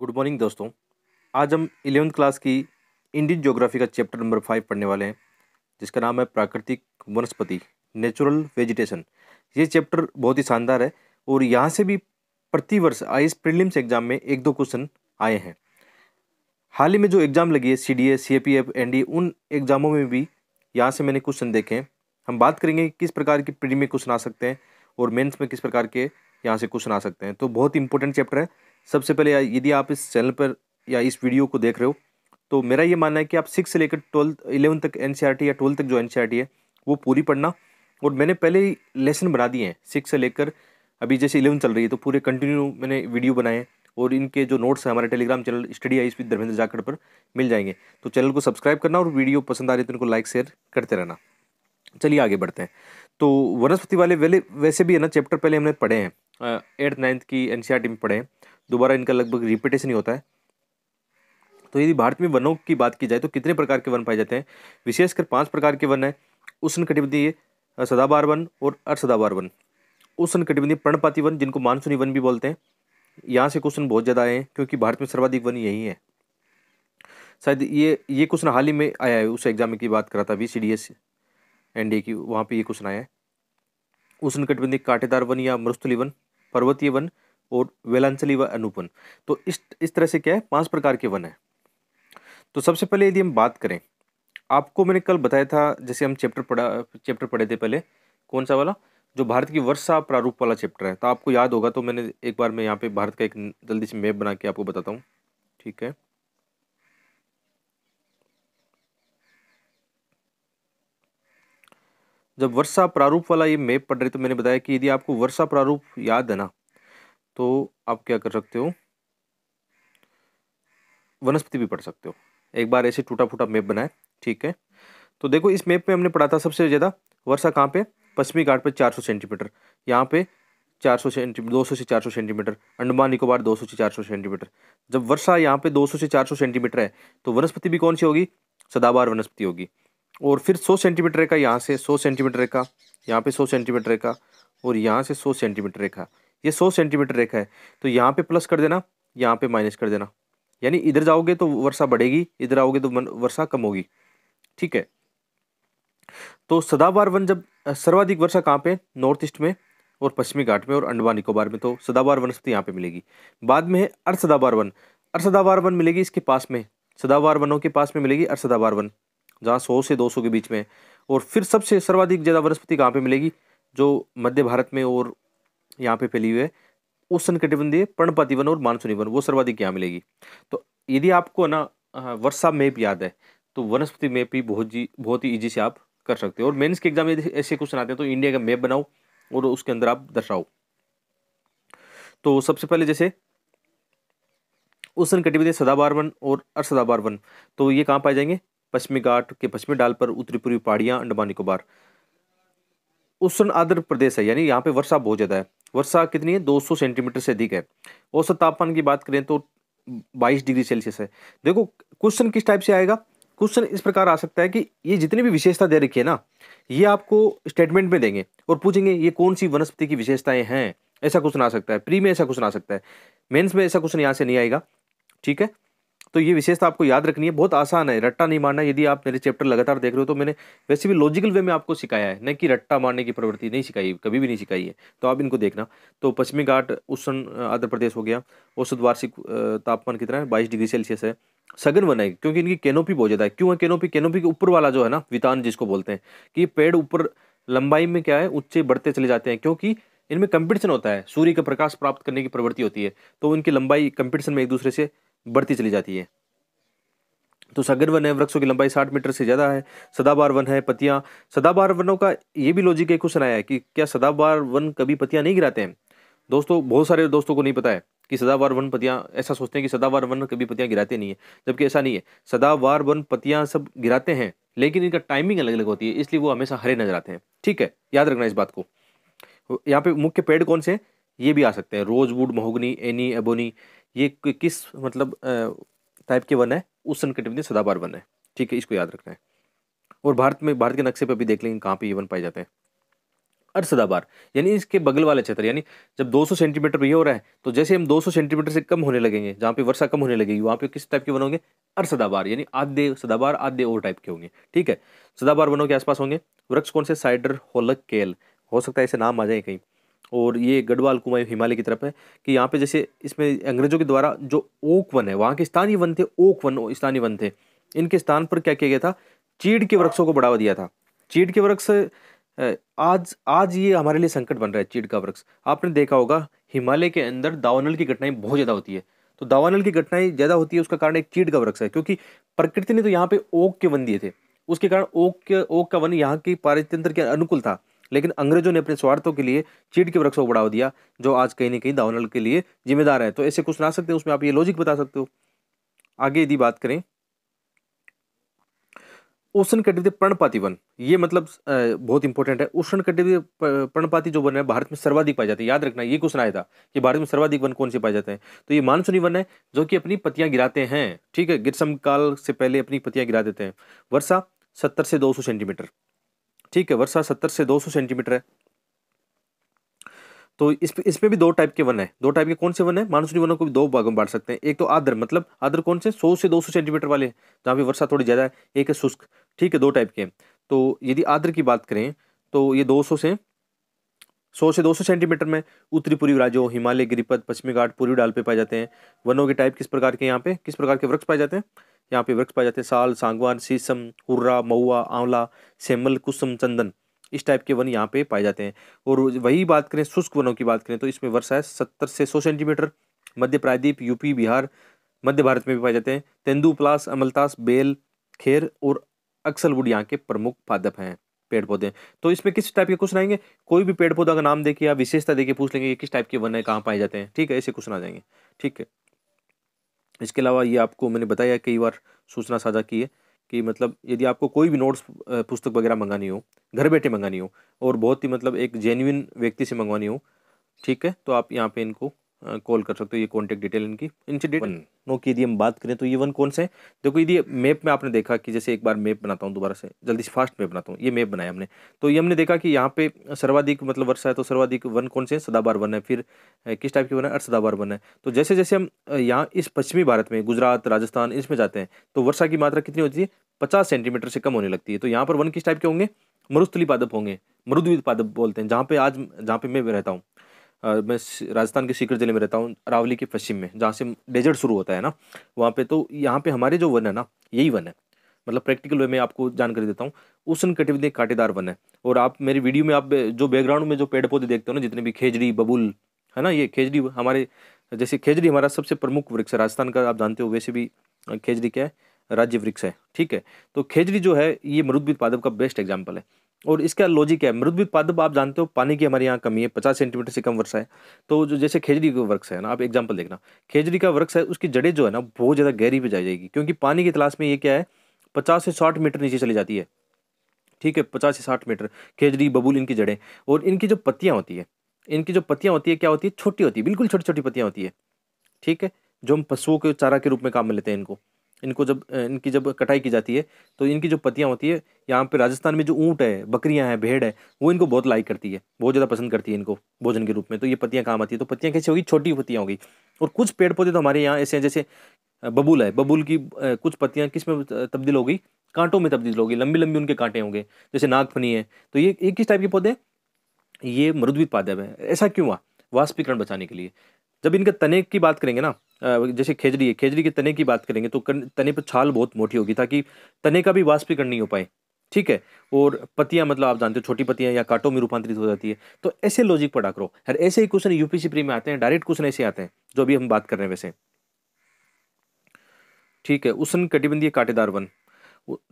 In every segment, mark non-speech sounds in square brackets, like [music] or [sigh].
good morning दोस्तों आज हम इलेवंथ क्लास की इंडियन ज्योग्राफी का चैप्टर नंबर फाइव पढ़ने वाले हैं जिसका नाम है प्राकृतिक वनस्पति नेचुरल वेजिटेशन ये चैप्टर बहुत ही शानदार है और यहाँ से भी प्रतिवर्ष आई एस प्रिलिम्स एग्जाम में एक दो क्वेश्चन आए हैं हाल ही में जो एग्ज़ाम लगी है C D A C A P F N D उन एग्ज़ामों में भी यहाँ से मैंने क्वेश्चन देखे हैं हम बात करेंगे किस प्रकार की प्री में क्वेश्चन आ सकते हैं और मेन्स में किस प्रकार के यहाँ से क्वेश्चन आ सकते हैं तो बहुत इंपॉर्टेंट चैप्टर है सबसे पहले यदि आप इस चैनल पर या इस वीडियो को देख रहे हो तो मेरा ये मानना है कि आप सिक्स से लेकर ट्वेल्थ इलेवन तक एन e या ट्वेल्थ तक जो एन e है वो पूरी पढ़ना और मैंने पहले ही लेसन बना दिए हैं सिक्स से लेकर अभी जैसे इलेवन चल रही है तो पूरे कंटिन्यू मैंने वीडियो बनाए हैं और इनके जो नोट्स हैं हमारे टेलीग्राम चैनल स्टडी आई स्पी धर्मेंद्र जाखड़ पर मिल जाएंगे तो चैनल को सब्सक्राइब करना और वीडियो पसंद आ रही है तो इनको लाइक शेयर करते रहना चलिए आगे बढ़ते हैं तो वनस्पति वाले वैले वैसे भी है ना चैप्टर पहले हमने पढ़े हैं एट्थ नाइन्थ की एन e में पढ़े हैं दोबारा इनका लगभग रिपीटेशन ही होता है तो यदि भारत में वनों की बात की जाए तो कितने प्रकार के वन पाए जाते हैं विशेषकर पाँच प्रकार के वन हैं उष्ण कटिबंधीय सदाबार वन और अर्धसदाबार वन उष्ण कटिबंधीय पर्णपाती वन जिनको मानसूनी वन भी बोलते हैं यहाँ से क्वेश्चन बहुत ज़्यादा आए हैं क्योंकि भारत में सर्वाधिक वन यही है शायद ये ये क्वेश्चन हाल ही में आया है उस एग्जाम की बात करा था V C D S N D की वहाँ पर ये क्वेश्चन आया है उष्ण कटिबंधीय काटेदार वन या मरुस्थली वन पर्वतीय वन और वेलांचली व अनुपन तो इस इस तरह से क्या है पांच प्रकार के वन है तो सबसे पहले यदि हम बात करें आपको मैंने कल बताया था जैसे हम चैप्टर पढ़ा चैप्टर पढ़े थे पहले कौन सा वाला जो भारत की वर्षा प्रारूप वाला चैप्टर है तो आपको याद होगा तो मैंने एक बार मैं यहाँ पे भारत का एक जल्दी से मैप बना के आपको बताता हूँ ठीक है जब वर्षा प्रारूप वाला ये मैप पढ़ रहे तो मैंने बताया कि यदि आपको वर्षा प्रारूप याद है ना तो आप क्या कर सकते हो वनस्पति भी पढ़ सकते हो एक बार ऐसे टूटा फूटा मैप बनाए ठीक है तो देखो इस मैप में हमने पढ़ा था सबसे ज़्यादा वर्षा कहाँ पे पश्चिमी घाट पे 400 सेंटीमीटर यहाँ पे 400 सेंटीमीटर 200 से 400 सेंटीमीटर अंडमान निकोबार 200 से 400 सेंटीमीटर जब वर्षा यहाँ पे 200 से 400 सेंटीमीटर है तो वनस्पति भी कौन सी होगी सदाबार वनस्पति होगी और फिर 100 सेंटीमीटर रेखा यहाँ से 100 सेंटीमीटर रेखा यहाँ पे 100 सेंटीमीटर रेखा और यहाँ से 100 सेंटीमीटर रेखा ये सौ सेंटीमीटर रेखा है तो यहाँ पे प्लस कर देना यहाँ पे माइनस कर देना यानी इधर जाओगे तो वर्षा बढ़ेगी इधर आओगे तो वर्षा कम होगी ठीक है तो सदाबार वन जब सर्वाधिक वर्षा कहाँ पे नॉर्थ ईस्ट में और पश्चिमी घाट में और अंडमान निकोबार में तो सदाबार वनस्पति यहाँ पे मिलेगी बाद में है अर्सदाबार वन अर्सदाबार वन मिलेगी इसके पास में सदाबार वनों के पास में मिलेगी अर्सदाबार वन जहाँ सौ से दो सौ के बीच में और फिर सबसे सर्वाधिक ज़्यादा वनस्पति कहाँ पे मिलेगी जो मध्य भारत में और यहाँ पे फैली हुई है उष्ण कटिबंधीय पर्णपाती वन और मानसूनी वन वो सर्वाधिक यहाँ मिलेगी तो यदि आपको ना वर्षा मेप याद है तो वनस्पति मेप भी बहुत जी बहुत ही ईजी से आप कर सकते हो और मेन्स के एग्जाम यदि ऐसे क्वेश्चन आते हैं तो इंडिया का मेप बनाओ और उसके अंदर आप दर्शाओ तो सबसे पहले जैसे उष्ण कटिबंधीय सदाबार वन और अर्सदाबार वन तो ये कहाँ पाए जाएंगे पश्चिमी घाट के पश्चिमी डाल पर उत्तरी पूर्वी पहाड़ियाँ अंडमान निकोबार उष्ण आद्र प्रदेश है यानी यहाँ पे वर्षा बहुत ज़्यादा है वर्षा कितनी है 200 सेंटीमीटर से अधिक है औसत तापमान की बात करें तो 22 डिग्री सेल्सियस है देखो क्वेश्चन किस टाइप से आएगा क्वेश्चन इस प्रकार आ सकता है कि ये जितनी भी विशेषता दे रखी है ना ये आपको स्टेटमेंट में देंगे और पूछेंगे ये कौन सी वनस्पति की विशेषताएं हैं ऐसा क्वेश्चन आ सकता है प्री में ऐसा क्वेश्चन आ सकता है मेंस में ऐसा क्वेश्चन यहाँ से नहीं आएगा ठीक है तो ये विशेषता आपको याद रखनी है बहुत आसान है रट्टा नहीं मारना यदि आप मेरे चैप्टर लगातार देख रहे हो तो मैंने वैसे भी लॉजिकल वे में आपको सिखाया है न कि रट्टा मारने की प्रवृत्ति नहीं सिखाई कभी भी नहीं सिखाई है तो आप इनको देखना तो पश्चिमी घाट उष्ण आंध्र प्रदेश हो गया औसत वार्षिक तापमान कितना है बाईस डिग्री सेल्सियस है सघन वन है क्योंकि इनकी केनोपी बहुत ज़्यादा है क्यों है केनोपी केनोपी के ऊपर वाला जो है ना वितान जिसको बोलते हैं कि पेड़ ऊपर लंबाई में क्या है उच्चे बढ़ते चले जाते हैं क्योंकि इनमें कंपटीशन होता है सूर्य का प्रकाश प्राप्त करने की प्रवृत्ति होती है तो उनकी लंबाई कंपटीशन में एक दूसरे से बढ़ती चली जाती है तो सगन वन है वृक्षों की लंबाई साठ मीटर से ज़्यादा है सदाबार वन है पतियां सदाबार वनों का ये भी लॉजिक एक क्वेश्चन आया है कि क्या सदाबार वन कभी पतियां नहीं गिराते हैं दोस्तों बहुत सारे दोस्तों को नहीं पता है कि सदाबार वन पतियां ऐसा सोचते हैं कि सदाबार वन कभी पतियां गिराते नहीं है जबकि ऐसा नहीं है सदाबार वन पतियां सब गिराते हैं लेकिन इनका टाइमिंग अलग अलग होती है इसलिए वो हमेशा हरे नजर आते हैं ठीक है याद रखना इस बात को यहाँ पे मुख्य पेड़ कौन से हैं ये भी आ सकते हैं रोजवुड महोगनी एनी एबोनी ये किस मतलब टाइप के वन है उष्ण कटिबंधीय सदाबहार वन है ठीक है इसको याद रखना है और भारत में भारत के नक्शे पर भी देख लेंगे कहाँ पे ये वन पाए जाते हैं सदाबार यानी इसके बगल वाले क्षेत्र यानी जब 200 सेंटीमीटर पर ये हो रहा है तो जैसे हम 200 सेंटीमीटर से कम होने लगेंगे जहाँ पे वर्षा कम होने लगेगी वहाँ पे किस टाइप के वन होंगे सदाबार यानी आधे सदाबार आधे और टाइप के होंगे ठीक है सदाबार वनों के आसपास होंगे वृक्ष कौन से साइडर होलक केल हो सकता है ऐसे नाम आ जाए कहीं और ये गढ़वाल कुमायूं हिमालय की तरफ है कि यहाँ पे जैसे इसमें अंग्रेजों के द्वारा जो ओक वन है वहाँ के स्थानीय वन थे ओक वन स्थानीय वन थे इनके स्थान पर क्या किया गया था चीड़ के वृक्षों को बढ़ावा दिया था चीड़ के वृक्ष आज आज ये हमारे लिए संकट बन रहा है चीड़ का वृक्ष आपने देखा होगा हिमालय के अंदर दावानल की घटनाएं बहुत ज़्यादा होती है तो दावानल की घटनाएं ज़्यादा होती है उसका कारण एक चीड़ का वृक्ष है क्योंकि प्रकृति ने तो यहाँ पे ओक के वन दिए थे उसके कारण ओक के ओक का वन यहाँ की पारितंत्र के अनुकूल था लेकिन अंग्रेजों ने अपने स्वार्थों के लिए चीड़ के वृक्षों को बढ़ावा दिया जो आज कहीं ना कहीं दावनल के लिए जिम्मेदार है तो ऐसे कुछ ना सकते उसमें आप ये लॉजिक बता सकते हो आगे यदि बात करें उष्ण कटिबंधीय पर्णपाती वन ये मतलब बहुत इंपॉर्टेंट है उष्ण कटिबंधीय पर्णपाती जो वन है भारत में सर्वाधिक पाए जाते हैं याद रखना ये क्वेश्चन आया था कि भारत में सर्वाधिक वन कौन से पाए जाते हैं तो ये मानसूनी वन है जो कि अपनी पतियां गिराते हैं ठीक है ग्रीष्म काल से पहले अपनी पतियां गिरा देते हैं वर्षा सत्तर से दो सेंटीमीटर ठीक है वर्षा सत्तर से दो सौ सेंटीमीटर है तो इस पे, इस पे भी दो टाइप के वन है दो टाइप के कौन से वन है मानसूनी वनों को भी दो भागों में बांट सकते हैं एक तो आदर मतलब आदर कौन से सौ से दो सौ सेंटीमीटर वाले जहां जहाँ पे वर्षा थोड़ी ज़्यादा है एक है शुष्क ठीक है दो टाइप के तो यदि आदर की बात करें तो ये दो सौ से सौ से 200 सेंटीमीटर में उत्तरी पूर्वी राज्यों हिमालय गिरिपथ पश्चिमी घाट पूर्वी डाल पे पाए जाते हैं वनों के टाइप किस प्रकार के यहाँ पे किस प्रकार के वृक्ष पाए जाते हैं यहाँ पे वृक्ष पाए जाते हैं साल सांगवान शीशम हुर्रा महुआ आंवला सेमल कुसम चंदन इस टाइप के वन यहाँ पे पाए जाते हैं और वही बात करें शुष्क वनों की बात करें तो इसमें वर्षा है सत्तर से सौ सेंटीमीटर मध्य प्रायद्वीप यूपी बिहार मध्य भारत में भी पाए जाते हैं तेंदुप्लास प्लास अमलतास बेल खेर और अक्सलवुड यहाँ के प्रमुख पादप हैं पेड़ पौधे तो इसमें किस टाइप के क्वेश्चन आएंगे कोई भी पेड़ पौधा का नाम देखिए या विशेषता देखिए पूछ लेंगे किस टाइप के वन है कहाँ पाए जाते हैं ठीक है ऐसे क्वेश्चन आ जाएंगे ठीक है इसके अलावा ये आपको मैंने बताया कई बार सूचना साझा की है कि मतलब यदि आपको कोई भी नोट्स पुस्तक वगैरह मंगानी हो घर बैठे मंगानी हो और बहुत ही मतलब एक जेन्यून व्यक्ति से मंगवानी हो ठीक है तो आप यहाँ पे इनको कॉल कर सकते हो ये कॉन्टैक्ट डिटेल इनकी इंसिडेंट नो की यदि हम बात करें तो ये वन कौन से देखो यदि मैप में आपने देखा कि जैसे एक बार मैप बनाता हूँ दोबारा से जल्दी से फास्ट मैप बनाता हूँ ये मैप बनाया हमने तो ये हमने देखा कि यहाँ पे सर्वाधिक मतलब वर्षा है तो सर्वाधिक वन कौन से सदाबार वन है फिर किस टाइप के वन है अर्धसदाबार वन है तो जैसे जैसे हम यहाँ इस पश्चिमी भारत में गुजरात राजस्थान इसमें जाते हैं तो वर्षा की मात्रा कितनी होती है पचास सेंटीमीटर से कम होने लगती है तो यहाँ पर वन किस टाइप के होंगे मरुस्थली पादप होंगे मरुद्वीप पादप बोलते हैं जहाँ पे आज जहाँ पे मैं रहता हूँ मैं राजस्थान के सीकर ज़िले में रहता हूँ अरावली के पश्चिम में जहाँ से डेजर्ट शुरू होता है ना वहाँ पे तो यहाँ पे हमारे जो वन है ना यही वन है मतलब प्रैक्टिकल वे में आपको जानकारी देता हूँ उसन कटिबंधीय कांटेदार वन है और आप मेरी वीडियो में आप जो बैकग्राउंड में जो पेड़ पौधे देखते हो ना जितने भी खेजड़ी बबुल है ना ये खेजड़ी हमारे जैसे खेजड़ी हमारा सबसे प्रमुख वृक्ष है राजस्थान का आप जानते हो वैसे भी खेजड़ी क्या है राज्य वृक्ष है ठीक है तो खेजड़ी जो है ये मरुद्भिद पादप का बेस्ट एग्जाम्पल है और इसका लॉजिक है मृदविद पादप आप जानते हो पानी की हमारे यहाँ कमी है पचास सेंटीमीटर से कम वर्षा है तो जो जैसे खेजड़ी का वृक्ष है ना आप एग्जाम्पल देखना खेजड़ी का वृक्ष है उसकी जड़ें जो है ना बहुत ज़्यादा गहरी भी जाई जाएगी क्योंकि पानी की तलाश में ये क्या है पचास से साठ मीटर नीचे चली जाती है ठीक है पचास से साठ मीटर खेजड़ी बबूल इनकी जड़ें और इनकी जो पत्तियाँ होती है इनकी जो पत्तियाँ होती है क्या होती है छोटी होती है बिल्कुल छोटी छोटी पत्तियाँ होती है ठीक है जो हम पशुओं के चारा के रूप में काम में लेते हैं इनको इनको जब इनकी जब कटाई की जाती है तो इनकी जो पतियाँ होती है यहाँ पे राजस्थान में जो ऊँट है बकरियाँ हैं भेड़ है वो इनको बहुत लाइक करती है बहुत ज़्यादा पसंद करती है इनको भोजन के रूप में तो ये पत्तियाँ काम आती है तो पत्तियाँ कैसी होगी छोटी पत्तियाँ होगी और कुछ पेड़ पौधे तो हमारे यहाँ ऐसे हैं जैसे बबूल है बबूल की कुछ पत्तियाँ किस में तब्दील होगी कांटों में तब्दील होगी लंबी लंबी उनके कांटे होंगे जैसे नागफनी है तो ये एक किस टाइप के पौधे ये मरुद्वीत पादप है ऐसा क्यों हुआ वाष्पीकरण बचाने के लिए जब इनके तने की बात करेंगे ना जैसे खेजड़ी है खेजड़ी के तने की बात करेंगे तो तने पर छाल बहुत मोटी होगी ताकि तने का भी वाष्पीकरण नहीं हो पाए ठीक है और पतियां मतलब आप जानते हो छोटी पतियां या कांटों में रूपांतरित हो जाती है तो ऐसे लॉजिक पढ़ा करो हर ऐसे ही क्वेश्चन यूपीसी प्री में आते हैं डायरेक्ट क्वेश्चन ऐसे आते हैं जो अभी हम बात कर रहे हैं वैसे ठीक है उष्ण कटिबंधीय कांटेदार वन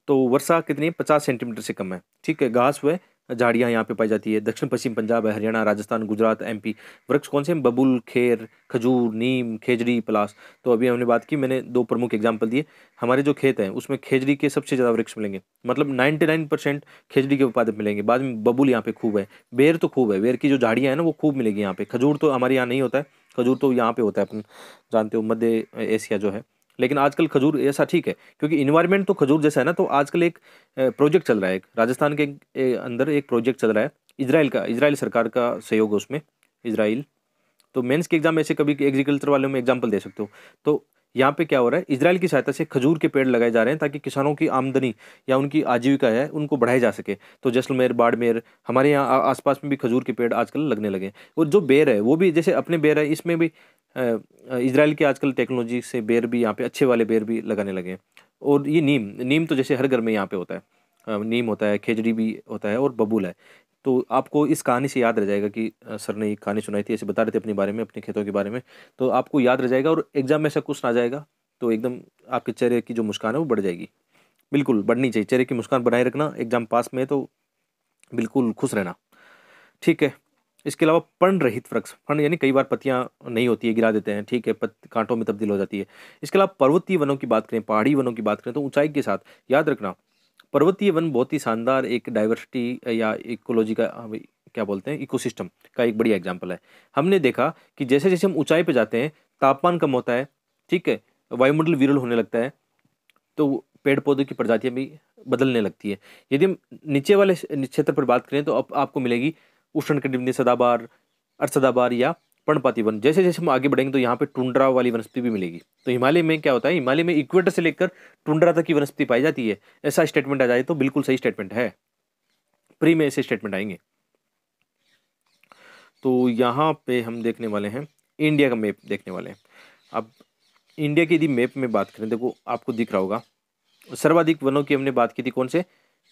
तो वर्षा कितनी है पचास सेंटीमीटर से कम है ठीक है घास व झाड़ियाँ यहाँ पे पाई जाती है दक्षिण पश्चिम पंजाब हरियाणा राजस्थान गुजरात एमपी वृक्ष कौन से हैं बबुल खेर खजूर नीम खेजड़ी पलास तो अभी हमने बात की मैंने दो प्रमुख एग्जाम्पल दिए हमारे जो खेत हैं उसमें खेजड़ी के सबसे ज़्यादा वृक्ष मिलेंगे मतलब नाइन्टी नाइन परसेंट खेजड़ी के उत्पादक मिलेंगे बाद में बबुल यहाँ पे खूब है बेर तो खूब है बेर की जो झाड़ियाँ हैं ना वो खूब मिलेगी यहाँ पे खजूर तो हमारे यहाँ नहीं होता है खजूर तो यहाँ पे होता है अपन जानते हो मध्य एशिया जो है लेकिन आजकल खजूर ऐसा ठीक है क्योंकि इन्वायरमेंट तो खजूर जैसा है ना तो आजकल एक प्रोजेक्ट चल रहा है राजस्थान के अंदर एक प्रोजेक्ट चल रहा है इसराइल का इसराइल सरकार का सहयोग है उसमें इसराइल तो मेंस के एग्जाम में ऐसे कभी एग्रीकल्चर वाले में एग्जाम्पल दे सकते हो तो यहाँ पे क्या हो रहा है इसराइल की सहायता से खजूर के पेड़ लगाए जा रहे हैं ताकि किसानों की आमदनी या उनकी आजीविका है उनको बढ़ाई जा सके तो जैसलमेर बाड़मेर हमारे यहाँ आसपास में भी खजूर के पेड़ आजकल लगने लगे और जो बेर है वो भी जैसे अपने बेर है इसमें भी इसराइल की आजकल टेक्नोलॉजी से बेर भी यहाँ पे अच्छे वाले बेर भी लगाने लगे और ये नीम नीम तो जैसे हर घर में यहाँ पे होता है नीम होता है खेजड़ी भी होता है और बबूल है तो आपको इस कहानी से याद रह जाएगा कि सर ने ये कहानी सुनाई थी ऐसे बता रहे थे अपने बारे में अपने खेतों के बारे में तो आपको याद रह जाएगा और एग्जाम में ऐसा कुछ ना जाएगा तो एकदम आपके चेहरे की जो मुस्कान है वो बढ़ जाएगी बिल्कुल बढ़नी चाहिए चेहरे की मुस्कान बनाए रखना एग्जाम पास में तो बिल्कुल खुश रहना ठीक है इसके अलावा पर्ण रहित वृक्ष फण यानी कई बार पत्तियाँ नहीं होती है गिरा देते हैं ठीक है पत् कांटों में तब्दील हो जाती है इसके अलावा पर्वतीय वनों की बात करें पहाड़ी वनों की बात करें तो ऊंचाई के साथ याद रखना पर्वतीय वन बहुत ही शानदार एक डाइवर्सिटी या इकोलॉजी का क्या बोलते हैं इकोसिस्टम का एक बढ़िया एग्जाम्पल है हमने देखा कि जैसे जैसे हम ऊंचाई पर जाते हैं तापमान कम होता है ठीक है वायुमंडल विरल होने लगता है तो पेड़ पौधों की प्रजातियाँ भी बदलने लगती है यदि हम नीचे वाले क्षेत्र पर बात करें तो आप, आपको मिलेगी उष्ण कटिबंधी सदाबार अर्सदाबार या पर्णपाती वन जैसे जैसे हम आगे बढ़ेंगे तो यहाँ पे टुंड्रा वाली वनस्पति भी मिलेगी तो हिमालय में क्या होता है हिमालय में इक्वेटर से लेकर टुंड्रा तक की वनस्पति पाई जाती है ऐसा स्टेटमेंट आ जाए तो बिल्कुल सही स्टेटमेंट है प्री में ऐसे स्टेटमेंट आएंगे तो यहाँ पे हम देखने वाले हैं इंडिया का मैप देखने वाले हैं अब इंडिया की यदि मैप में बात करें देखो आपको दिख रहा होगा सर्वाधिक वनों की हमने बात की थी कौन से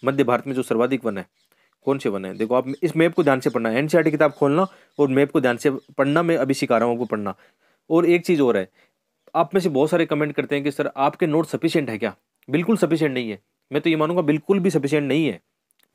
मध्य भारत में जो सर्वाधिक वन है कौन से वन है देखो आप इस मैप को ध्यान से पढ़ना एन e किताब खोलना और मैप को ध्यान से पढ़ना मैं अभी सिखा रहा हूँ आपको पढ़ना और एक चीज़ और है आप में से बहुत सारे कमेंट करते हैं कि सर आपके नोट सफिशियंट है क्या बिल्कुल सफिशियंट नहीं है मैं तो ये मानूंगा बिल्कुल भी सफिशियंट नहीं है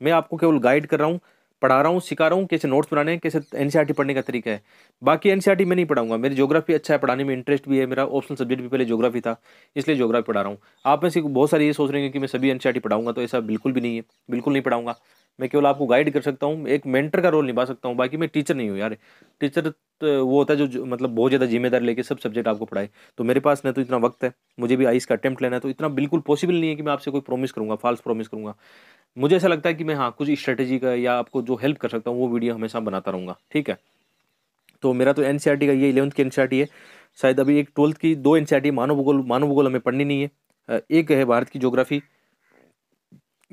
मैं आपको केवल गाइड कर रहा हूँ पढ़ा रहा हूँ सिखा रहा हूँ कैसे नोट्स बनाने हैं कैसे एन e पढ़ने का तरीका है बाकी एन e मैं नहीं पढ़ाऊंगा मेरी जोग्राफी अच्छा है पढ़ाने में इंटरेस्ट भी है मेरा ऑप्शनल सब्जेक्ट भी पहले जोग्राफी था इसलिए जोग्राफी पढ़ा रहा हूँ आप में से बहुत सारे ये सोच रहे हैं कि मैं सभी एन पढ़ाऊंगा तो ऐसा बिल्कुल भी नहीं है बिल्कुल नहीं पढ़ाऊंगा मैं केवल आपको गाइड कर सकता हूँ एक मेंटर का रोल निभा सकता हूँ बाकी मैं टीचर नहीं हूँ यार टीचर तो वो होता है जो, जो मतलब बहुत ज़्यादा जिम्मेदारी लेके सब सब्जेक्ट आपको पढ़ाए तो मेरे पास ना तो इतना वक्त है मुझे भी आइस का अटैम्प्ट लेना है तो इतना बिल्कुल पॉसिबल नहीं है कि मैं आपसे कोई प्रॉमिस करूँगा फाल्स प्रॉमिस करूँगा मुझे ऐसा लगता है कि मैं हाँ कुछ स्ट्रेटेजी का या आपको जो हेल्प कर सकता हूँ वो वीडियो हमेशा बनाता रहूँगा ठीक है तो मेरा तो एन e का ये इलेवंथ की एन e है शायद अभी एक ट्वेल्थ की दो एन सी आर टी मानव भूगोल मानव भूगोल हमें पढ़नी नहीं है एक है भारत की जोग्राफी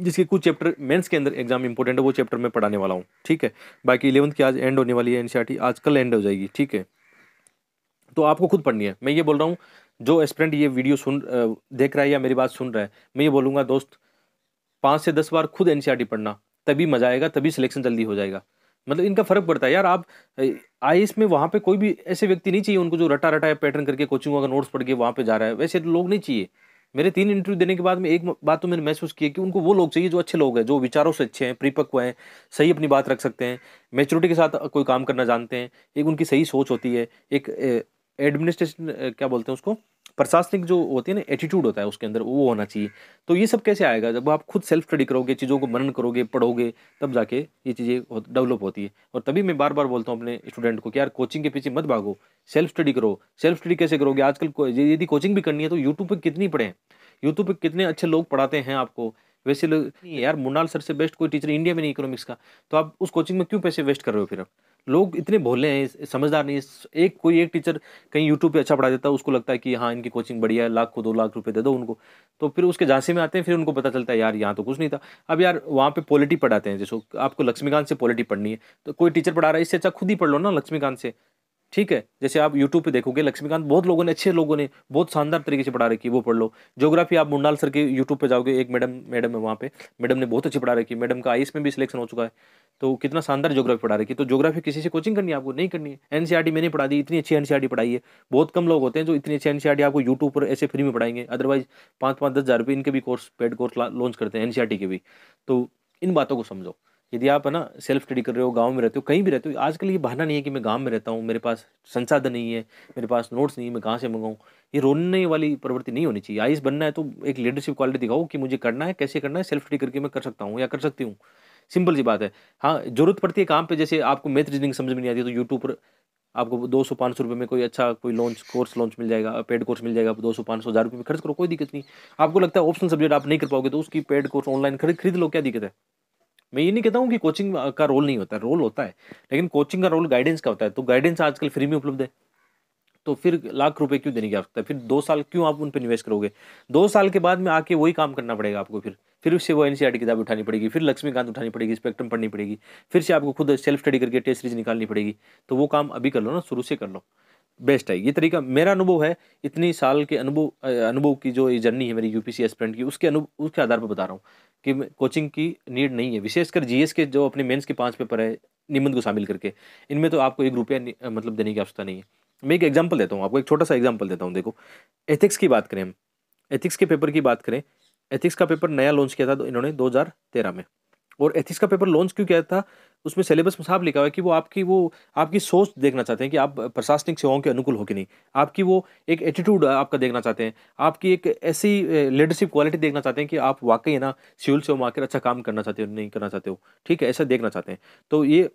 जिसके कुछ चैप्टर मेंस के अंदर एग्जाम इंपॉर्टेंट है वो चैप्टर में पढ़ाने वाला हूँ ठीक है बाकी इलेवंथ की आज एंड होने वाली है एनसीईआरटी आज कल एंड हो जाएगी ठीक है तो आपको खुद पढ़नी है मैं ये बोल रहा हूँ जो एस्परेंट ये वीडियो सुन देख रहा है या मेरी बात सुन रहा है मैं ये बोलूँगा दोस्त पाँच से दस बार खुद एन पढ़ना तभी मज़ा आएगा तभी सिलेक्शन जल्दी हो जाएगा मतलब इनका फ़र्क पड़ता है यार आप आई में वहाँ पे कोई भी ऐसे व्यक्ति नहीं चाहिए उनको जो रटा रटा है पैटर्न करके कोचिंग अगर नोट्स पढ़ के वहाँ पे जा रहा है वैसे तो लोग नहीं चाहिए मेरे तीन इंटरव्यू देने के बाद में एक बात तो मैंने महसूस की कि उनको वो लोग चाहिए जो अच्छे लोग हैं जो विचारों से अच्छे हैं परिपक्व हैं सही अपनी बात रख सकते हैं मेचोरिटी के साथ कोई काम करना जानते हैं एक उनकी सही सोच होती है एक एडमिनिस्ट्रेशन क्या बोलते हैं उसको प्रशासनिक जो होती है ना एटीट्यूड होता है उसके अंदर वो होना चाहिए तो ये सब कैसे आएगा जब आप खुद सेल्फ स्टडी करोगे चीज़ों को मनन करोगे पढ़ोगे तब जाके ये चीज़ें डेवलप होती है और तभी मैं बार बार बोलता हूँ अपने स्टूडेंट को कि यार कोचिंग के पीछे मत भागो सेल्फ स्टडी करो सेल्फ स्टडी कैसे करोगे आजकल यदि कोचिंग भी करनी है तो यूट्यूब पर कितनी पढ़ें यूट्यूब पर कितने अच्छे लोग पढ़ाते हैं आपको वैसे लोग यार मुन्नाल सर से बेस्ट कोई टीचर इंडिया में नहीं इकोनॉमिक्स का तो आप उस कोचिंग में क्यों पैसे वेस्ट कर रहे हो फिर आप लोग इतने भोले हैं समझदार नहीं है एक कोई एक टीचर कहीं यूट्यूब पे अच्छा पढ़ा देता है उसको लगता है कि हाँ इनकी कोचिंग बढ़िया है लाख को दो लाख रुपए दे दो उनको तो फिर उसके झांसे में आते हैं फिर उनको पता चलता है यार यहाँ तो कुछ नहीं था अब यार वहाँ पे पॉलिटी पढ़ाते हैं जैसे आपको लक्ष्मीकांत से पॉलिटी पढ़नी है तो कोई टीचर पढ़ा रहा है इससे अच्छा खुद ही पढ़ लो ना लक्ष्मीकांत से ठीक है जैसे आप यूट्यूब पे देखोगे लक्ष्मीकांत बहुत लोगों ने अच्छे लोगों ने बहुत शानदार तरीके से पढ़ा रखी है वो पढ़ लो जोग्राफी आप मुंडाल सर के यूट्यूब पे जाओगे एक मैडम मैडम है वहाँ पे मैडम ने बहुत अच्छी पढ़ा रखी है मैडम का आई में भी सिलेक्शन हो चुका है तो कितना शानदार जोग्राफी पढ़ा रखी है तो जोग्राफी किसी से कोचिंग करनी है आपको नहीं करनी है एन e मैंने पढ़ा दी इतनी अच्छी एन e पढ़ाई है बहुत कम लोग होते हैं जो इतनी अच्छी एन e आपको यूट्यूब पर ऐसे फ्री में पढ़ाएंगे अदरवाइज पाँच पाँच दस हज़ार रुपये इनके भी कोर्स पेड कोर्स लॉन्च करते हैं एन के भी तो इन बातों को समझो यदि आप है ना सेल्फ स्टडी कर रहे हो गांव में रहते हो कहीं भी रहते हो आजकल ये बहाना नहीं है कि मैं गांव में रहता हूँ मेरे पास संसाधन नहीं है मेरे पास नोट्स नहीं है मैं कहाँ से मंगाऊँ ये रोने वाली प्रवृत्ति नहीं होनी चाहिए आइस बनना है तो एक लीडरशिप क्वालिटी दिखाओ कि मुझे करना है कैसे करना है सेल्फ स्टडी करके मैं कर सकता हूँ या कर सकती हूँ सिंपल सी बात है हाँ जरूरत पड़ती है काम पर जैसे आपको मैथ रीजनिंग समझ में नहीं आती तो यूट्यूब पर आपको दो सौ पाँच सौ रुपये में कोई अच्छा कोई लॉन्च कोर्स लॉन्च मिल जाएगा पेड कोर्स मिल जाएगा दो सौ पाँच सौ हज़ार रुपये में खर्च करो कोई दिक्कत नहीं आपको लगता है ऑप्शन सब्जेक्ट आप नहीं कर पाओगे तो उसकी पेड कोर्स ऑनलाइन खरीद खरीद लो क्या दिक्कत है मैं ये नहीं कहता हूँ कि कोचिंग का रोल नहीं होता है रोल होता है लेकिन कोचिंग का रोल गाइडेंस का होता है तो गाइडेंस आजकल फ्री में उपलब्ध है तो फिर लाख रुपए क्यों देने की आवश्यकता है फिर दो साल क्यों आप उन पर निवेश करोगे दो साल के बाद में आके वही काम करना पड़ेगा आपको फिर फिर उससे वो एनसीआर की e किताब उठानी पड़ेगी फिर लक्ष्मीकांत उठानी पड़ेगी स्पेक्ट्रम पढ़नी पड़ेगी फिर से आपको खुद सेल्फ स्टडी करके टेस्ट सीरीज निकालनी पड़ेगी तो वो काम अभी कर लो ना शुरू से कर लो बेस्ट है ये तरीका मेरा अनुभव है इतनी साल के अनुभव अनुभव की जो ये जर्नी है मेरी यूपीसी एस्पिरेंट की उसके अनुभव उसके आधार पर बता रहा हूँ कि कोचिंग की नीड नहीं है विशेषकर जीएस के जो अपने मेंस के पांच पेपर है निबंध को शामिल करके इनमें तो आपको एक रुपया मतलब देने की आवश्यकता नहीं है मैं एक एग्जाम्पल देता हूँ आपको एक छोटा सा एग्जाम्पल देता हूँ देखो एथिक्स की बात करें हम एथिक्स के पेपर की बात करें एथिक्स का पेपर नया लॉन्च किया था तो इन्होंने दो में और एथिक्स का पेपर लॉन्च क्यों किया था उसमें सिलेबस में साफ लिखा हुआ है कि वो आपकी वो आपकी सोच देखना चाहते हैं कि आप प्रशासनिक सेवाओं के अनुकूल हो कि नहीं आपकी वो एक एटीट्यूड आपका देखना चाहते हैं आपकी एक ऐसी लीडरशिप क्वालिटी देखना चाहते हैं कि आप वाकई है ना सिविल सेवा में आकर अच्छा काम करना चाहते हो नहीं करना चाहते हो ठीक है ऐसा देखना चाहते हैं तो ये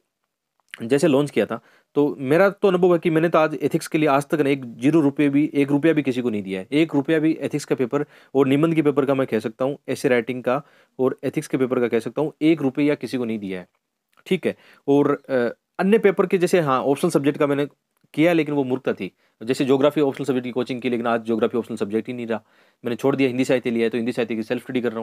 जैसे लॉन्च किया था तो मेरा तो अनुभव है कि मैंने तो आज एथिक्स के लिए आज तक एक जीरो रुपये भी एक रुपया भी किसी को नहीं दिया है एक रुपया भी एथिक्स का पेपर और निबंध के पेपर का मैं कह सकता हूँ ऐसे राइटिंग का और एथिक्स के पेपर का कह सकता हूँ एक रुपया किसी को नहीं दिया है ठीक है और अन्य पेपर के जैसे हाँ ऑप्शनल सब्जेक्ट का मैंने किया लेकिन वो मूर्खता थी जैसे जोग्राफी ऑप्शनल सब्जेक्ट की कोचिंग की लेकिन आज जोग्राफी ऑप्शनल सब्जेक्ट ही नहीं रहा मैंने छोड़ दिया हिंदी साहित्य लिया है तो हिंदी साहित्य की सेल्फ स्टडी कर रहा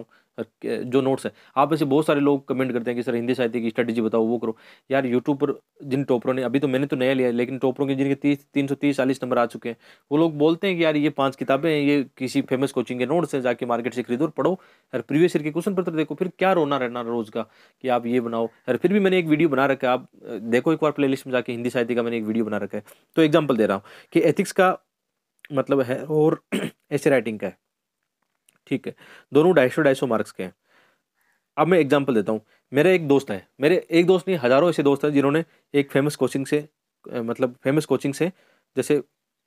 हूँ जो नोट्स हैं आप ऐसे बहुत सारे लोग कमेंट करते हैं कि सर हिंदी साहित्य की स्ट्रेटेजी बताओ वो करो यार यूट्यूब पर जिन टॉपरों ने अभी तो मैंने तो नया लिया है लेकिन टॉपरों के जिनके तीस तीन सौ तीस चालीस नंबर आ चुके हैं वो लोग बोलते हैं कि यार ये पाँच किताबें हैं ये किसी फेमस कोचिंग के नोट्स हैं जाके मार्केट से खरीदो और पढ़ो और प्रीवियस ईयर के क्वेश्चन पत्र देखो फिर क्या रोना रहना रोज़ का कि आप ये बनाओ और फिर भी मैंने एक वीडियो बना रखा है आप देखो एक बार प्ले में जाके हिंदी साहित्य का मैंने एक वीडियो बना रखा है तो एग्जाम्पल दे रहा हूँ कि एथिक्स का मतलब है और ऐसे राइटिंग का है ठीक है दोनों ढाई सौ ढाई सौ मार्क्स के हैं अब मैं एग्जाम्पल देता हूँ मेरे एक दोस्त है मेरे एक दोस्त नहीं हज़ारों ऐसे दोस्त हैं जिन्होंने एक फेमस कोचिंग से मतलब फेमस कोचिंग से जैसे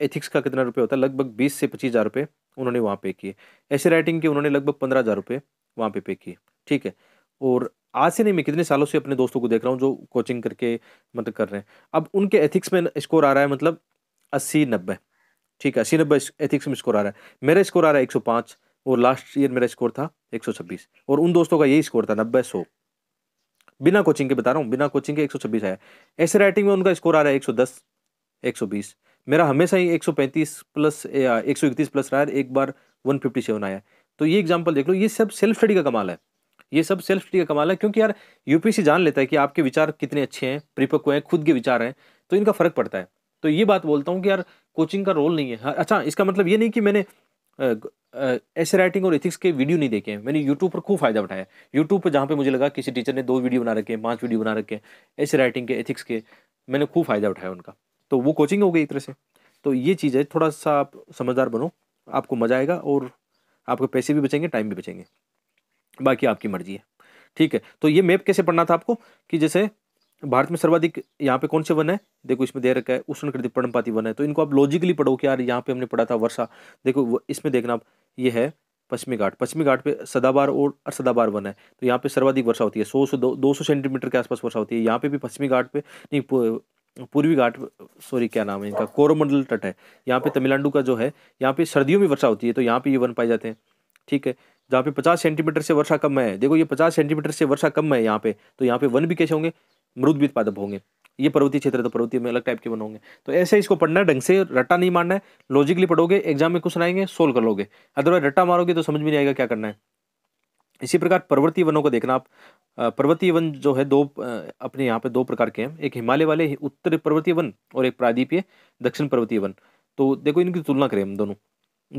एथिक्स का कितना रुपये होता है लगभग बीस से पच्चीस हज़ार रुपये उन्होंने वहाँ पे किए ऐसे राइटिंग के उन्होंने लगभग पंद्रह हज़ार रुपये वहाँ पे पे किए ठीक है और आज से नहीं मैं कितने सालों से अपने दोस्तों को देख रहा हूँ जो कोचिंग करके मतलब कर रहे हैं अब उनके एथिक्स में स्कोर आ रहा है मतलब अस्सी नब्बे ठीक है सिर्फ एथिक्स में स्कोर आ रहा है मेरा स्कोर आ रहा है एक सौ पाँच और लास्ट ईयर मेरा स्कोर था एक सौ छब्बीस और उन दोस्तों का यही स्कोर था नब्बे सौ बिना कोचिंग के बता रहा हूँ बिना कोचिंग के एक सौ छब्बीस आया ऐसे राइटिंग में उनका स्कोर आ रहा है एक सौ दस एक सौ बीस मेरा हमेशा ही एक सौ पैंतीस प्लस एक सौ इकतीस प्लस रहा है एक बार वन फिफ्टी सेवन आया तो ये एग्जाम्पल देख लो ये सब सेल्फ स्टडी का कमाल है ये सब सेल्फ स्टडी का कमाल है क्योंकि यार यूपीसी जान लेता है कि आपके विचार कितने अच्छे हैं परिपक्व हैं खुद के विचार हैं तो इनका फर्क पड़ता है तो ये बात बोलता हूँ कि यार कोचिंग का रोल नहीं है हाँ, अच्छा इसका मतलब ये नहीं कि मैंने ऐसे राइटिंग और एथिक्स के वीडियो नहीं देखे हैं मैंने यूट्यूब पर खूब फायदा उठाया यूट्यूब पर जहाँ पे मुझे लगा किसी टीचर ने दो वीडियो बना रखे हैं पाँच वीडियो बना रखे हैं ऐसे राइटिंग के एथिक्स के मैंने खूब फायदा उठाया उनका तो वो कोचिंग हो गई एक तरह से तो ये चीज़ है थोड़ा सा आप समझदार बनो आपको मज़ा आएगा और आपके पैसे भी बचेंगे टाइम भी बचेंगे बाकी आपकी मर्जी है ठीक है तो ये मैप कैसे पढ़ना था आपको कि जैसे भारत में सर्वाधिक यहाँ पे कौन से वन है देखो इसमें दे रखा है उष्ण कृति पर्णपाती वन है तो इनको आप लॉजिकली पढ़ो कि यार यहाँ पे हमने पढ़ा था वर्षा देखो इसमें देखना आप ये है पश्चिमी घाट पश्चिमी घाट पे सदाबार और असदाबार वन है तो यहाँ पे सर्वाधिक वर्षा होती है सौ से दो सौ सेंटीमीटर के आसपास वर्षा होती है यहाँ पे भी पश्चिमी घाट पे नहीं पूर्वी घाट सॉरी क्या नाम है इनका कोरोमंडल तट है यहाँ पे तमिलनाडु का जो है यहाँ पे सर्दियों में वर्षा होती है तो यहाँ पे ये वन पाए जाते हैं ठीक है जहाँ पे पचास सेंटीमीटर से वर्षा कम है देखो ये पचास सेंटीमीटर से वर्षा कम है यहाँ पे तो यहाँ पे वन भी कैसे होंगे मृदविद पादप होंगे ये पर्वतीय क्षेत्र है तो पर्वतीय में अलग टाइप के बनोगे तो ऐसे इसको पढ़ना है ढंग से रट्टा नहीं मारना है लॉजिकली पढ़ोगे एग्जाम में कुछ आएंगे सोल्व कर लोगे अदरवाइज रट्टा मारोगे तो समझ में नहीं आएगा क्या करना है इसी प्रकार पर्वतीय वनों को देखना आप पर्वतीय वन जो है दो अपने यहाँ पे दो प्रकार के हैं एक हिमालय वाले उत्तर पर्वतीय वन और एक प्रादीपीय दक्षिण पर्वतीय वन तो देखो इनकी तुलना करें हम दोनों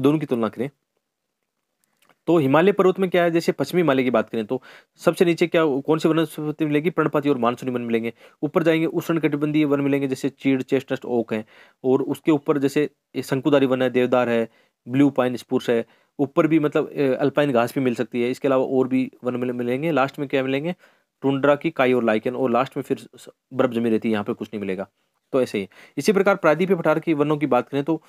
दोनों की तुलना करें तो हिमालय पर्वत में क्या है जैसे पश्चिमी हिमालय की बात करें तो सबसे नीचे क्या कौन सी वनस्पति मिलेगी प्रणपति और मानसूनी वन मिलेंगे ऊपर जाएंगे उष्ण कटिबंधीय वन मिलेंगे जैसे चीड़ चेस्टस्ट ओक हैं और उसके ऊपर जैसे शंकुदारी वन है देवदार है ब्लू पाइन स्पूर्स है ऊपर भी मतलब अल्पाइन घास भी मिल सकती है इसके अलावा और भी वन मिलेंगे लास्ट में क्या मिलेंगे टुंड्रा की काई और लाइकन और लास्ट में फिर बर्फ जमी रहती है यहाँ पर कुछ नहीं मिलेगा तो ऐसे ही इसी प्रकार प्रादीप्य पठार की वनों की बात करें तो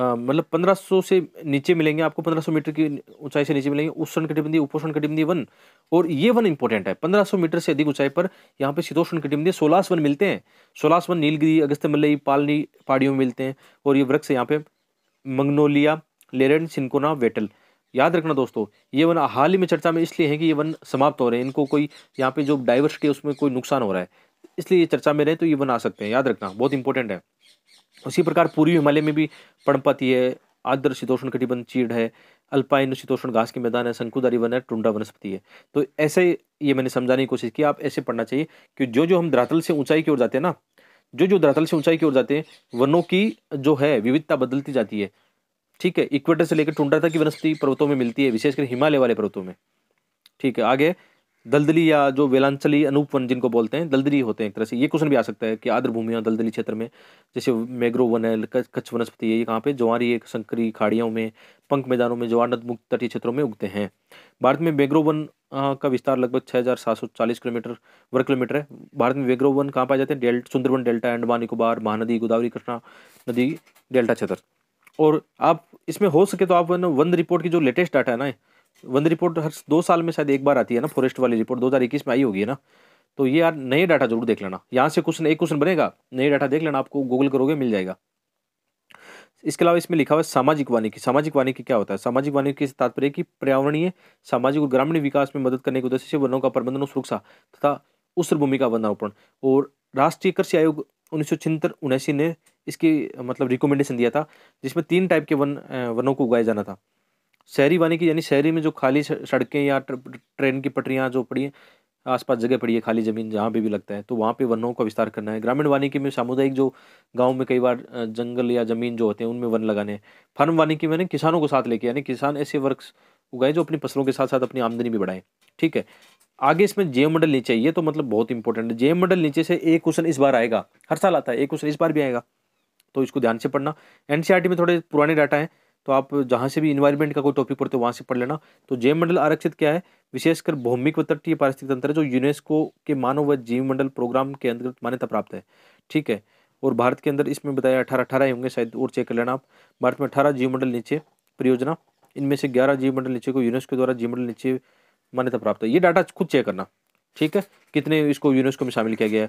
मतलब 1500 से नीचे मिलेंगे आपको 1500 मीटर की ऊंचाई से नीचे मिलेंगे उष्ण कटिबंधी उपोषण कटिबंधी वन और ये वन इंपॉर्टेंट है 1500 मीटर से अधिक ऊंचाई पर यहाँ पे शीतोष्ण कटिबंधी सोलास वन मिलते हैं सोलास वन नीलगिरी अगस्त्यमल्लई पालनी पहाड़ियों में मिलते हैं और ये वृक्ष यहाँ पे मंगनोलिया लेरन सिंकोना वेटल याद रखना दोस्तों ये वन हाल ही में चर्चा में इसलिए है कि ये वन समाप्त हो रहे हैं इनको कोई यहाँ पे जो डाइवर्सिटी है उसमें कोई नुकसान हो रहा है इसलिए ये चर्चा में रहे तो ये वन आ सकते हैं याद रखना बहुत इंपॉर्टेंट है उसी प्रकार पूर्वी हिमालय में भी पड़पति है आर्द्र शीतोषण कटिबंध चीड़ है अल्पाइन शीतोषण घास के मैदान है शंकुदारी वन है टुंडा वनस्पति है तो ऐसे ये मैंने समझाने की कोशिश की आप ऐसे पढ़ना चाहिए कि जो जो हम धरातल से ऊंचाई की ओर जाते हैं ना जो जो धरातल से ऊंचाई की ओर जाते हैं वनों की जो है विविधता बदलती जाती है ठीक है इक्वेटर से लेकर टुंडा तक की वनस्पति पर्वतों में मिलती है विशेषकर हिमालय वाले पर्वतों में ठीक है आगे दलदली या जो वेलांचली अनूप वन जिनको बोलते हैं दलदली होते हैं एक तरह से ये क्वेश्चन भी आ सकता है कि आर्द्र भूमिया दलदली क्षेत्र में जैसे मैग्रो वन है कच्छ वनस्पति है ये कहाँ पे ज्वारी एक संकरी खाड़ियों में पंख मैदानों में ज्वार नदमुक्त तटीय क्षेत्रों में उगते हैं भारत में मैग्रो वन का विस्तार लगभग छः हज़ार सात सौ चालीस किलोमीटर वर्ग किलोमीटर है भारत में मैग्रो वन कहाँ पाए जाते हैं डेल्ट सुंदरवन डेल्टा अंडमान निकोबार महानदी गोदावरी कृष्णा नदी डेल्टा क्षेत्र और आप इसमें हो सके तो आप वन रिपोर्ट की जो लेटेस्ट डाटा है ना वन रिपोर्ट हर दो साल में शायद एक बार आती है ना फॉरेस्ट वाली रिपोर्ट 2021 में आई होगी ना तो ये यार नए डाटा जरूर देख लेना यहाँ से क्वेश्चन एक क्वेश्चन बनेगा नए डाटा देख लेना आपको गूगल करोगे मिल जाएगा इसके अलावा इसमें लिखा हुआ है सामाजिक वानिकी सामाजिक वानिकी क्या होता है सामाजिक वानिकी से तात्पर्य की पर्यावरणीय सामाजिक और ग्रामीण विकास में मदद करने के उद्देश्य से वनों का प्रबंधन और सुरक्षा तथा उस भूमि का वनारोपण और राष्ट्रीय कृषि आयोग उन्नीस सौ छिहत्तर ने इसकी मतलब रिकमेंडेशन दिया था जिसमें तीन टाइप के वन वनों को उगाया जाना था शहरी वानी की यानी शहरी में जो खाली सड़कें या ट्रेन की पटरियाँ जो पड़ी हैं आसपास जगह पड़ी है खाली ज़मीन जहाँ पे भी लगता है तो वहाँ पे वनों का विस्तार करना है ग्रामीण वानिकी में सामुदायिक जो गांव में कई बार जंगल या ज़मीन जो होते हैं उनमें वन लगाने हैं फार्म वानिकी मैंने किसानों को साथ लेके यानी किसान ऐसे वर्क्स उगाए जो अपनी फसलों के साथ साथ अपनी आमदनी भी बढ़ाएं ठीक है आगे इसमें जे मंडल नीचे ये तो मतलब बहुत इंपॉर्टेंट है जे मंडल नीचे से एक क्वेश्चन इस बार आएगा हर साल आता है एक क्वेश्चन इस बार भी आएगा तो इसको ध्यान से पढ़ना एनसीईआरटी में थोड़े पुराने डाटा हैं तो आप जहाँ से भी इन्वायरमेंट का कोई टॉपिक पढ़ते हो वहाँ से पढ़ लेना तो जैव मंडल आरक्षित क्या है विशेषकर भौमिक व तटीय पारिस्थितिक तंत्र है जो यूनेस्को के मानव व जीव मंडल प्रोग्राम के अंतर्गत मान्यता प्राप्त है ठीक है और भारत के अंदर इसमें बताया अठारह अठारह ही होंगे शायद और चेक कर लेना आप भारत में अठारह जीवमंडल नीचे परियोजना इनमें से ग्यारह जीवमंडल नीचे को यूनेस्को द्वारा जीव मंडल नीचे मान्यता प्राप्त है ये डाटा खुद चेक करना ठीक है कितने इसको यूनेस्को में शामिल किया गया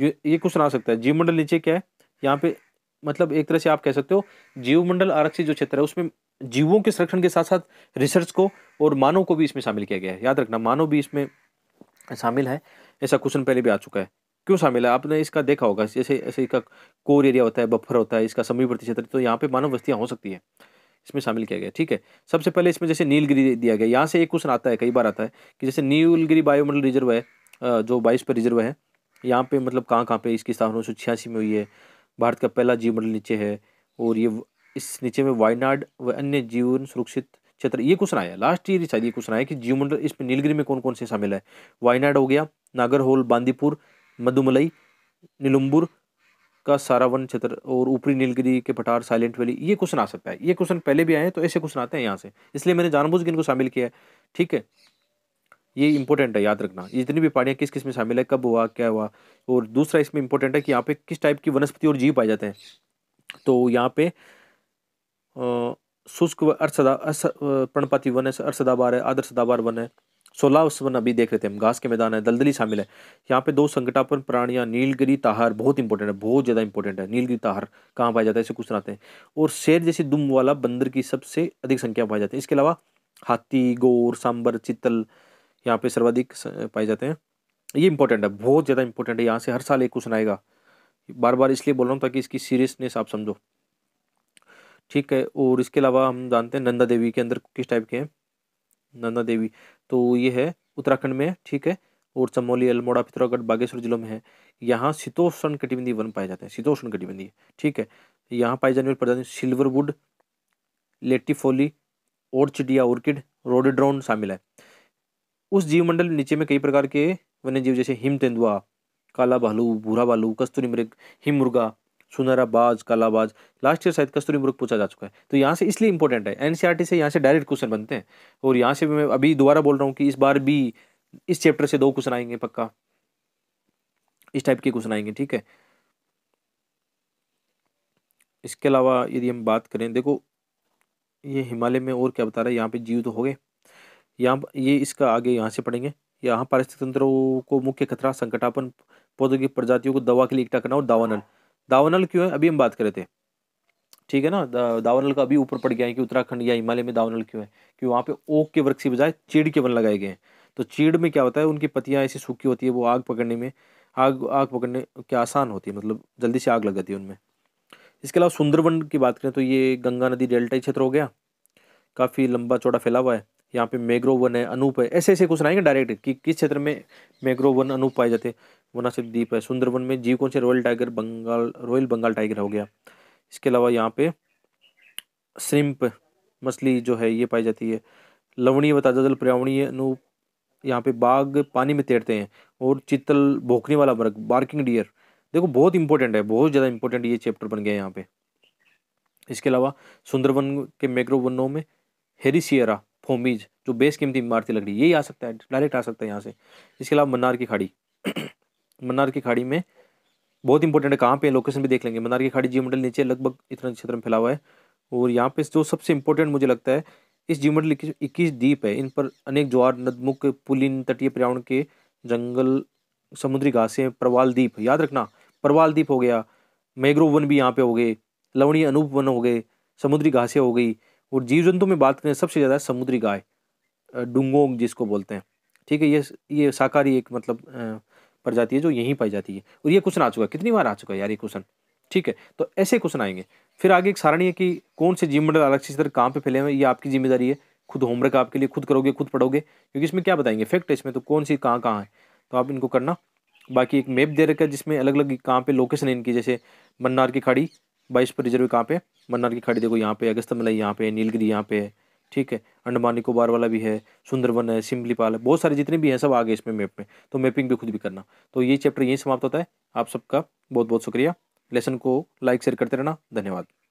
है ये क्वेश्चन आ सकता है जीवमंडल नीचे क्या है यहाँ पे मतलब एक तरह से आप कह सकते हो जीवमंडल आरक्षित जो क्षेत्र है उसमें जीवों के संरक्षण के साथ साथ रिसर्च को और मानव को भी इसमें शामिल किया गया है याद रखना मानव भी इसमें शामिल है ऐसा क्वेश्चन पहले भी आ चुका है क्यों शामिल है आपने इसका देखा होगा जैसे ऐसे इसका कोर एरिया होता है बफर होता है इसका समीपवर्ती क्षेत्र तो यहाँ पे मानव बस्तियाँ हो सकती है इसमें शामिल किया गया ठीक है सबसे पहले इसमें जैसे नीलगिरी दिया गया यहाँ से एक क्वेश्चन आता है कई बार आता है कि जैसे नीलगिरी बायोमंडल रिजर्व है जो बाईस पर रिजर्व है यहाँ पे मतलब कहाँ कहाँ पे इसकी स्थापना उन्नीस में हुई है भारत का पहला जीव मंडल नीचे है और ये इस नीचे में वायनाड व अन्य जीवन सुरक्षित क्षेत्र ये क्वेश्चन आया लास्ट ईयर शायद ये क्वेश्चन आया कि जीवमंडल इसमें नीलगिरी में कौन कौन से शामिल है वायनाड हो गया नागरहोल बांदीपुर मधुमलई नीलुम्बुर का सारा वन क्षेत्र और ऊपरी नीलगिरी के पठार साइलेंट वैली ये क्वेश्चन आ सकता है ये क्वेश्चन पहले भी आए हैं तो ऐसे क्वेश्चन आते हैं यहाँ से इसलिए मैंने जानबूझ के इनको शामिल किया है ठीक है ये इंपॉर्टेंट है याद रखना जितनी भी पहाड़ियाँ किस किस में शामिल है कब हुआ क्या हुआ और दूसरा इसमें इंपॉर्टेंट है कि यहाँ पे किस टाइप की वनस्पति और जीव पाए जाते हैं तो यहाँ पे शुष्क व अर्सदा अर्स प्रणपाती वन है अर्सदाबार है आदर सदाबार वन है सोलावस वन अभी देख रहे थे हम घास के मैदान है दलदली शामिल है यहाँ पे दो संकटापन प्राणियाँ नीलगिरी ताहार बहुत इंपॉर्टेंट है बहुत ज़्यादा इंपॉर्टेंट है नीलगिरी ताहार कहाँ पाया जाता है इसे कुछ सुनाते हैं और शेर जैसे दुम वाला बंदर की सबसे अधिक संख्या पाई जाती है इसके अलावा हाथी गोर सांबर चित्तल यहाँ पे सर्वाधिक पाए जाते हैं ये इंपॉर्टेंट है बहुत ज़्यादा इंपॉर्टेंट है यहाँ से हर साल एक क्वेश्चन आएगा बार बार इसलिए बोल रहा हूँ ताकि इसकी सीरियसनेस आप समझो ठीक है और इसके अलावा हम जानते हैं नंदा देवी के अंदर किस टाइप के हैं नंदा देवी तो ये है उत्तराखंड में ठीक है और चमोली अल्मोड़ा पिथौरागढ़ बागेश्वर जिलों में है यहाँ शीतोषण कटिबंधी वन पाए जाते हैं शीतोष्ण कटिबंधी ठीक है यहाँ पाए जाने वाले प्रजाति सिल्वरवुड लेटिफोली चिडिया ऑर्किड रोडेड्रोन शामिल है उस जीवमंडल नीचे में कई प्रकार के वन्य जीव जैसे हिम तेंदुआ काला भालू भूरा भालू कस्तूरी मृग हिम मुर्गा सुनहरा बाज काला बाज लास्ट ईयर शायद कस्तूरी मुर्ग पूछा जा चुका है तो यहाँ से इसलिए इंपॉर्टेंट है एनसीईआरटी e से यहाँ से डायरेक्ट क्वेश्चन बनते हैं और यहाँ से भी मैं अभी दोबारा बोल रहा हूँ कि इस बार भी इस चैप्टर से दो क्वेश्चन आएंगे पक्का इस टाइप के क्वेश्चन आएंगे ठीक है इसके अलावा यदि हम बात करें देखो ये हिमालय में और क्या बता रहा है यहाँ पे जीव तो हो गए यहाँ ये इसका आगे यहाँ से पढ़ेंगे यहाँ पारिस्थितिक तंत्र को मुख्य खतरा संकटापन पौधों की प्रजातियों को दवा के लिए इकट्ठा करना और दावानल दावानल क्यों है अभी हम बात कर रहे थे ठीक है ना दावानल का अभी ऊपर पड़ गया है कि उत्तराखंड या हिमालय में दावानल क्यों है कि वहाँ पे ओक के वृक्ष की बजाय चीड़ के वन लगाए गए हैं तो चीड़ में क्या होता है उनकी पत्तियाँ ऐसी सूखी होती है वो आग पकड़ने में आग आग पकड़ने के आसान होती है मतलब जल्दी से आग लग जाती है उनमें इसके अलावा सुंदरवन की बात करें तो ये गंगा नदी डेल्टा क्षेत्र हो गया काफ़ी लंबा चौड़ा फैला हुआ है यहाँ पे मैग्रो वन है अनूप है ऐसे ऐसे क्वेश्चन आएंगे डायरेक्ट कि किस क्षेत्र में मैग्रो वन अनूप पाए जाते हैं सिर्फ द्वीप है सुंदरवन में जीव कौन से royal tiger Bengal royal Bengal tiger हो गया इसके अलावा यहाँ पे श्रिम्प मछली जो है ये पाई जाती है लवणीय व ताजा जल पर्यावरणीय अनूप यहाँ पे बाघ पानी में तैरते हैं और चित्तल भोंकने वाला बर्ग बार्किंग डियर देखो बहुत इंपॉर्टेंट है बहुत ज़्यादा इंपॉर्टेंट ये चैप्टर बन गया है यहाँ पे इसके अलावा सुंदरवन के मैग्रो वनों में हेरिसियरा फोमीज जो बेस कीमती इमारतें लग रही है यही आ सकता है डायरेक्ट आ सकता है यहाँ से इसके अलावा मन्नार की खाड़ी [clears throat] मन्नार की खाड़ी में बहुत इंपॉर्टेंट है कहाँ पे लोकेशन भी देख लेंगे मन्नार की खाड़ी मंडल नीचे लगभग इतना क्षेत्र में फैला हुआ है और यहाँ पे जो सबसे इंपॉर्टेंट मुझे लगता है इस जीव मंडल इक्कीस द्वीप है इन पर अनेक ज्वार नदमुख पुलिन तटीय पर्यावरण के जंगल समुद्री घासें प्रवाल द्वीप याद रखना प्रवाल द्वीप हो गया मैग्रोव वन भी यहाँ पे हो गए लवणीय अनूप वन हो गए समुद्री घासें हो गई और जीव जंतु में बात करें सबसे ज़्यादा समुद्री गाय डुंगोंग जिसको बोलते हैं ठीक है ये ये शाकाहारी एक मतलब प्रजाति है जो यहीं पाई जाती है और ये क्वेश्चन आ चुका है कितनी बार आ चुका है यार ये क्वेश्चन ठीक है तो ऐसे क्वेश्चन आएंगे फिर आगे एक सारणी है कि कौन से जीवमंडल आरक्षित क्षेत्र कहाँ पर फैले हुए ये आपकी जिम्मेदारी है खुद होमवर्क आपके लिए खुद करोगे खुद पढ़ोगे क्योंकि इसमें क्या बताएंगे फैक्ट है इसमें तो कौन सी कहाँ कहाँ है तो आप इनको करना बाकी एक मैप दे रखा है जिसमें अलग अलग कहाँ पे लोकेशन है इनकी जैसे मन्नार की खाड़ी बाईस पर रिजर्व कहाँ पे मन्नार की खाड़ी देखो यहाँ पे अगस्तमलाई यहाँ पे नीलगिरी यहाँ पे है ठीक है अंडमान निकोबार वाला भी है सुंदरवन है सिमलीपाल है बहुत सारे जितने भी हैं सब आ गए इसमें मैप में तो मैपिंग भी खुद भी करना तो ये चैप्टर यहीं समाप्त होता है आप सबका बहुत बहुत शुक्रिया लेसन को लाइक शेयर करते रहना धन्यवाद